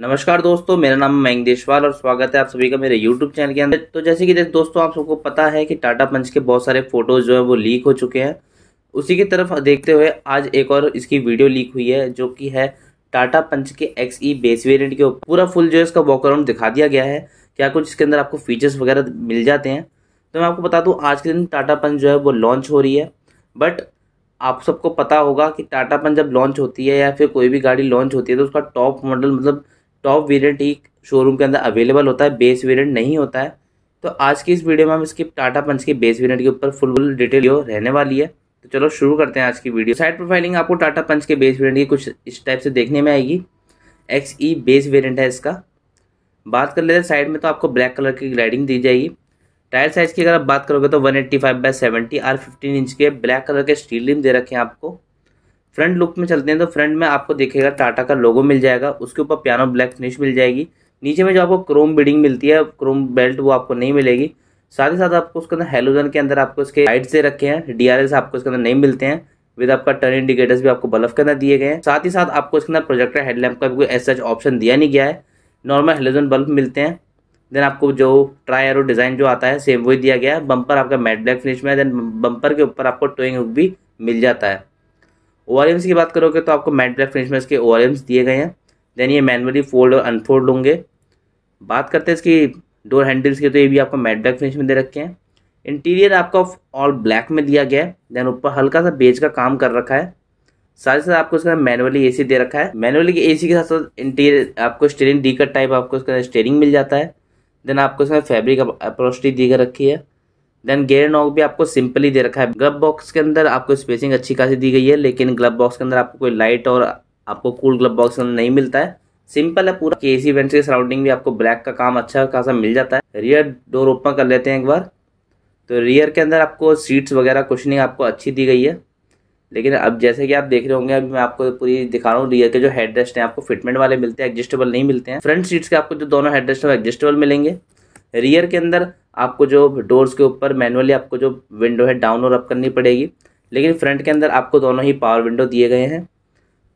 नमस्कार दोस्तों मेरा नाम मयंक देशवाल और स्वागत है आप सभी का मेरे YouTube चैनल के अंदर तो जैसे कि देख दोस्तों आप सबको पता है कि टाटा पंच के बहुत सारे फोटोज जो है वो लीक हो चुके हैं उसी की तरफ देखते हुए आज एक और इसकी वीडियो लीक हुई है जो कि है टाटा पंच के एक्स ई बेस वेरियंट के ऊपर पूरा फुल जो है इसका वॉकअराउंड दिखा दिया गया है क्या कुछ इसके अंदर आपको फीचर्स वगैरह मिल जाते हैं तो मैं आपको बता दूँ आज के दिन टाटा पंच जो है वो लॉन्च हो रही है बट आप सबको पता होगा कि टाटा पंच जब लॉन्च होती है या फिर कोई भी गाड़ी लॉन्च होती है तो उसका टॉप मॉडल मतलब टॉप वेरियंट ही शोरूम के अंदर अवेलेबल होता है बेस वेरियंट नहीं होता है तो आज की इस वीडियो में हम इसके टाटा पंच के बेस वेरियंट के ऊपर फुल फुल डिटेल रहने वाली है तो चलो शुरू करते हैं आज की वीडियो साइड प्रोफाइलिंग आपको टाटा पंच के बेस वेरियंट की कुछ इस टाइप से देखने में आएगी एक्स ई बेस वेरियंट है इसका बात कर लेते हैं साइड में तो आपको ब्लैक कलर की ग्लाइडिंग दी जाएगी टायर साइज की अगर आप बात करोगे तो 185 eighty five by seventy R fifteen inch के ब्लैक कलर के स्टील रिम दे रखे हैं आपको फ्रंट लुक में चलते हैं तो फ्रंट में आपको देखेगा टाटा का लोगो मिल जाएगा उसके ऊपर पियानो ब्लैक फिनिश मिल जाएगी नीचे में जो आपको क्रोम बिडिंग मिलती है क्रोम बेल्ट वो आपको नहीं मिलेगी साथ ही साथ आपको उसके अंदर हेलोजन के अंदर आपको इसके लाइट दे रखे हैं डी आपको इसके अंदर नहीं मिलते हैं विद आपका टर्न इंडिकेटर्स भी आपको बल्ब के अंदर दिए गए हैं साथ ही साथ आपको इसके अंदर प्रोजेक्टर हेडलैम्प का भी कोई एस ऑप्शन दिया नहीं गया है नॉर्मल हेलोजन बल्ब मिलते हैं देन आपको जो ट्राई एरो डिज़ाइन जो आता है सेम वही दिया गया है बम्पर आपका मैट ब्लैक फिनिश में है देन बम्पर के ऊपर आपको टोइंग हुक भी मिल जाता है ओ की बात करोगे तो आपको मैट ब्लैक फिनिश में इसके ओ दिए गए हैं देन ये मैनुअली फोल्ड और अनफोल्ड होंगे बात करते हैं इसकी डोर हैंडल्स की तो ये भी आपको मैट ब्लैक फिनिश में दे रखे हैं इंटीरियर आपका ऑल ब्लैक में दिया गया है देन ऊपर हल्का सा बेज का काम कर रखा है साथ ही साथ आपको इसका मैनुअली एसी दे रखा है मैनुअली ए एसी के साथ साथ इंटीरियर आपको स्टेयरिंग डी कट टाइप आपको इसका स्टेयरिंग मिल जाता है देन आपको इसमें फैब्रिक अप्रोस्टी दी कर रखी है देन गेयर नॉक भी आपको सिंपली दे रखा है ग्लब बॉक्स के अंदर आपको स्पेसिंग अच्छी खासी दी गई है लेकिन ग्लब बॉक्स के अंदर आपको कोई लाइट और आपको कूल ग्लब बॉक्स नहीं मिलता है सिंपल है पूरा के सी वेंट्स के सराउंडिंग भी आपको ब्लैक का काम अच्छा खासा मिल जाता है रियर डोर ओपन कर लेते हैं एक बार तो रियर के अंदर आपको सीट्स वगैरह कुछ नहीं आपको अच्छी दी गई है लेकिन अब जैसे कि आप देख रहे होंगे अभी मैं आपको पूरी दिखा रहा हूँ रियर के जो हेड हैं आपको फिटमेंट वाले मिलते हैं एडजस्टेबल नहीं मिलते हैं फ्रंट सीट्स के आपको जो दोनों हेड हैं वो एडजस्टेबल मिलेंगे रियर के अंदर आपको जो डोर्स के ऊपर मैनुअली आपको जो विंडो है डाउन और अप करनी पड़ेगी लेकिन फ्रंट के अंदर आपको दोनों ही पावर विंडो दिए गए हैं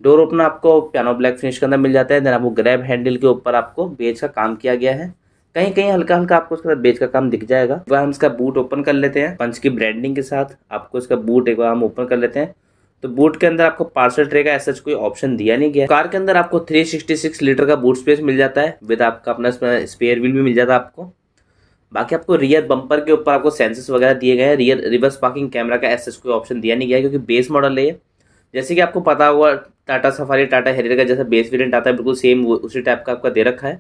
डोर ओपनर आपको पियानो ब्लैक फिनिश के अंदर मिल जाता है देन आपको ग्रैब हैंडल के ऊपर आपको बेच का काम किया गया है कहीं कहीं हल्का हल्का आपको उसके साथ बेच का काम दिख जाएगा वह हम इसका बूट ओपन कर लेते हैं पंच की ब्रांडिंग के साथ आपको इसका बूट एक बार हम ओपन कर लेते हैं तो बूट के अंदर आपको पार्सल ट्रे का ऐसा कोई ऑप्शन दिया नहीं गया कार के अंदर आपको 366 लीटर का बूट स्पेस मिल जाता है विद आपका अपना स्पेयर व्हील भी मिल जाता है आपको बाकी आपको रियर बम्पर के ऊपर आपको सेंसर्स वगैरह दिए गए हैं रियर रिवर्स पार्किंग कैमरा का एस कोई ऑप्शन दिया नहीं गया क्योंकि बेस मॉडल है जैसे कि आपको पता हुआ टाटा सफारी टाटा हेरियर का जैसा बेस वेरियंट आता है बिल्कुल सेम उसी टाइप का आपका दे रखा है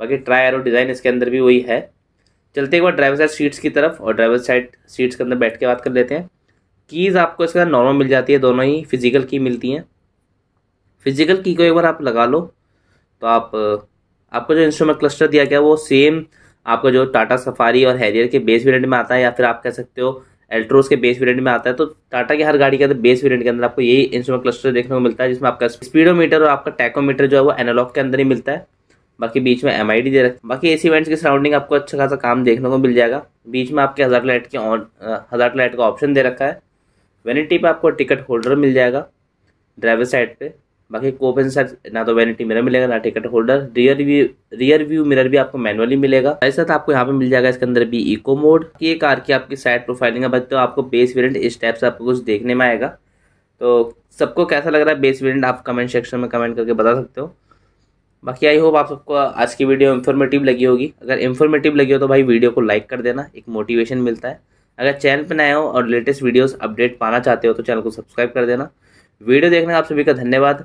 बाकी ट्राई एरो डिज़ाइन इसके अंदर भी वही है चलते एक बार ड्राइवर साइड सीट्स की तरफ और ड्राइवर साइड सीट्स के अंदर बैठ के बात कर लेते हैं कीज़ आपको इसके अंदर नॉर्मल मिल जाती है दोनों ही फिजिकल की मिलती हैं फिजिकल की को एक बार आप लगा लो तो आप आपको जो इंस्ट्रूमेंट क्लस्टर दिया गया वो सेम आपका जो टाटा सफारी और हैरियर के बेस वेरियंट में आता है या फिर आप कह सकते हो एल्ट्रोस के बेस वेरियंट में आता है तो टाटा की हर गाड़ी के अंदर बेस वेरियंट के अंदर आपको यही इंस्ट्रोमेंट क्लस्टर देखने को मिलता है जिसमें आपका स्पीडोमीटर और आपका टैकोमीटर जो है वो एनालॉग के अंदर ही मिलता है बाकी बीच में एम दे रखी बाकी एसी इवेंट्स के सराउंडिंग आपको अच्छा खासा काम देखने को मिल जाएगा बीच में आपके हज़ार लाइट के ऑन हज़ार लाइट का ऑप्शन दे रखा है वेनिटी पे आपको टिकट होल्डर मिल जाएगा ड्राइवर साइड पे बाकी कोपन सर ना तो वैनिटी मिरर मिलेगा ना ticket holder rear view rear view mirror भी आपको मैनुअली मिलेगा साथ साथ आपको यहाँ पे मिल जाएगा इसके अंदर भी इको मोड ये कार की आपकी साइड प्रोफाइलिंग है तो आपको बेस वेरियंट इस टाइप से आपको कुछ देखने में आएगा तो सबको कैसा लग रहा है बेस वेरियंट आप कमेंट सेक्शन में कमेंट करके बता सकते हो बाकी आई होप आप सबको आज की वीडियो इन्फॉर्मेटिव लगी होगी अगर इन्फॉर्मेटिव लगी हो तो भाई वीडियो को लाइक कर देना एक मोटिवेशन मिलता है अगर चैनल पर नए हो और लेटेस्ट वीडियोस अपडेट पाना चाहते हो तो चैनल को सब्सक्राइब कर देना वीडियो देखने का आप सभी का धन्यवाद